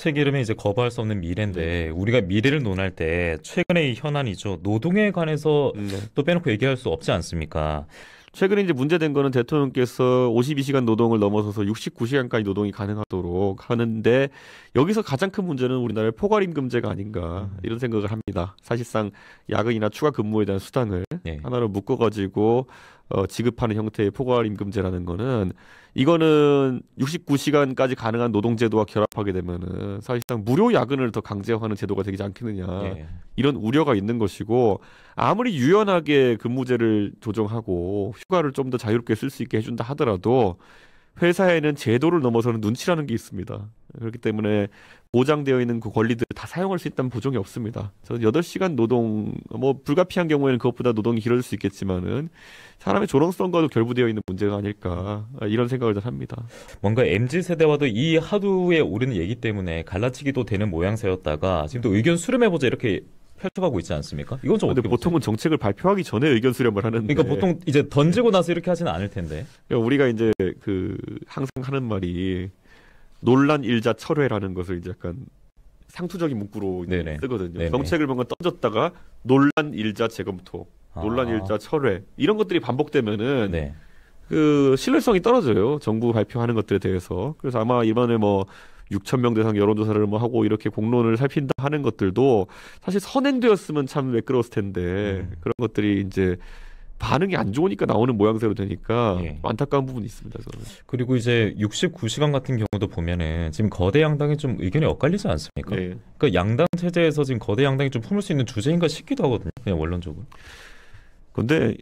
책 이름이 이제 거부할 수 없는 미래인데 음. 우리가 미래를 논할 때 최근의 현안이죠 노동에 관해서 음. 또 빼놓고 얘기할 수 없지 않습니까? 최근에 이제 문제된 거는 대통령께서 52시간 노동을 넘어서서 69시간까지 노동이 가능하도록 하는데 여기서 가장 큰 문제는 우리나라의 포괄임금제가 아닌가 음. 이런 생각을 합니다. 사실상 야근이나 추가 근무에 대한 수당을 네. 하나로 묶어가지고 어, 지급하는 형태의 포괄임금제라는 거는 이거는 69시간까지 가능한 노동제도와 결합하게 되면은 사실상 무료 야근을 더 강제화하는 제도가 되지 않겠느냐 예. 이런 우려가 있는 것이고 아무리 유연하게 근무제를 조정하고 휴가를 좀 더 자유롭게 쓸 수 있게 해준다 하더라도 회사에는 제도를 넘어서는 눈치라는 게 있습니다. 그렇기 때문에 보장되어 있는 그 권리들을 다 사용할 수 있다는 보정이 없습니다. 저는 8시간 노동, 뭐 불가피한 경우에는 그것보다 노동이 길어질 수 있겠지만은 사람의 조롱성과도 결부되어 있는 문제가 아닐까 아, 이런 생각을 좀 합니다. 뭔가 MZ 세대와도 이 하두에 오르는 얘기 때문에 갈라치기도 되는 모양새였다가 지금 도 의견 수렴해보자 이렇게 펼쳐가고 있지 않습니까? 이건 좀 어떻게 보통은 보세요? 정책을 발표하기 전에 의견 수렴을 하는 그러니까 보통 이제 던지고 나서 이렇게 하지는 않을 텐데 그러니까 우리가 이제 그 항상 하는 말이 논란 일자 철회라는 것을 이제 약간 상투적인 문구로 쓰거든요. 네네. 정책을 뭔가 던졌다가 논란 일자 재검토, 아. 논란 일자 철회 이런 것들이 반복되면은 네. 그 신뢰성이 떨어져요. 정부 발표하는 것들에 대해서. 그래서 아마 이번에 뭐 6천 명 대상 여론조사를 뭐 하고 이렇게 공론을 살핀다 하는 것들도 사실 선행되었으면 참 매끄러웠을 텐데 음. 그런 것들이 이제 반응이 안 좋으니까 나오는 모양새로 되니까 예. 안타까운 부분이 있습니다. 저는. 그리고 이제 69시간 같은 경우도 보면은 지금 거대 양당이 좀 의견이 엇갈리지 않습니까? 예. 그러니까 양당 체제에서 지금 거대 양당이 좀 품을 수 있는 주제인가 싶기도 하거든요. 그냥 원론적으로. 근데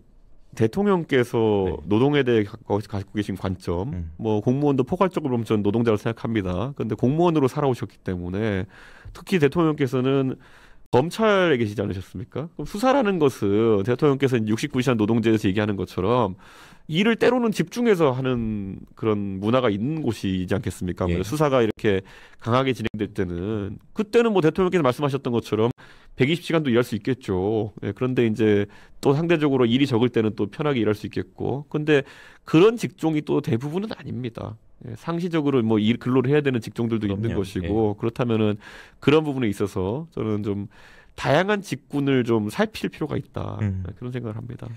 대통령께서 네. 노동에 대해 갖고 계신 관점, 음. 뭐 공무원도 포괄적으로 보면 저는 노동자로 생각합니다. 그런데 공무원으로 살아오셨기 때문에 특히 대통령께서는 검찰에 계시지 않으셨습니까? 그럼 수사라는 것은 대통령께서 69시간 노동제에서 얘기하는 것처럼 일을 때로는 집중해서 하는 그런 문화가 있는 곳이지 않겠습니까? 예. 수사가 이렇게 강하게 진행될 때는 그때는 뭐 대통령께서 말씀하셨던 것처럼 120시간도 일할 수 있겠죠. 예, 그런데 이제 또 상대적으로 일이 적을 때는 또 편하게 일할 수 있겠고. 근데 그런 직종이 또 대부분은 아닙니다. 예, 상시적으로 뭐일 근로를 해야 되는 직종들도 그럼요. 있는 것이고 예. 그렇다면은 그런 부분에 있어서 저는 좀 다양한 직군을 좀 살필 필요가 있다 음. 예, 그런 생각을 합니다.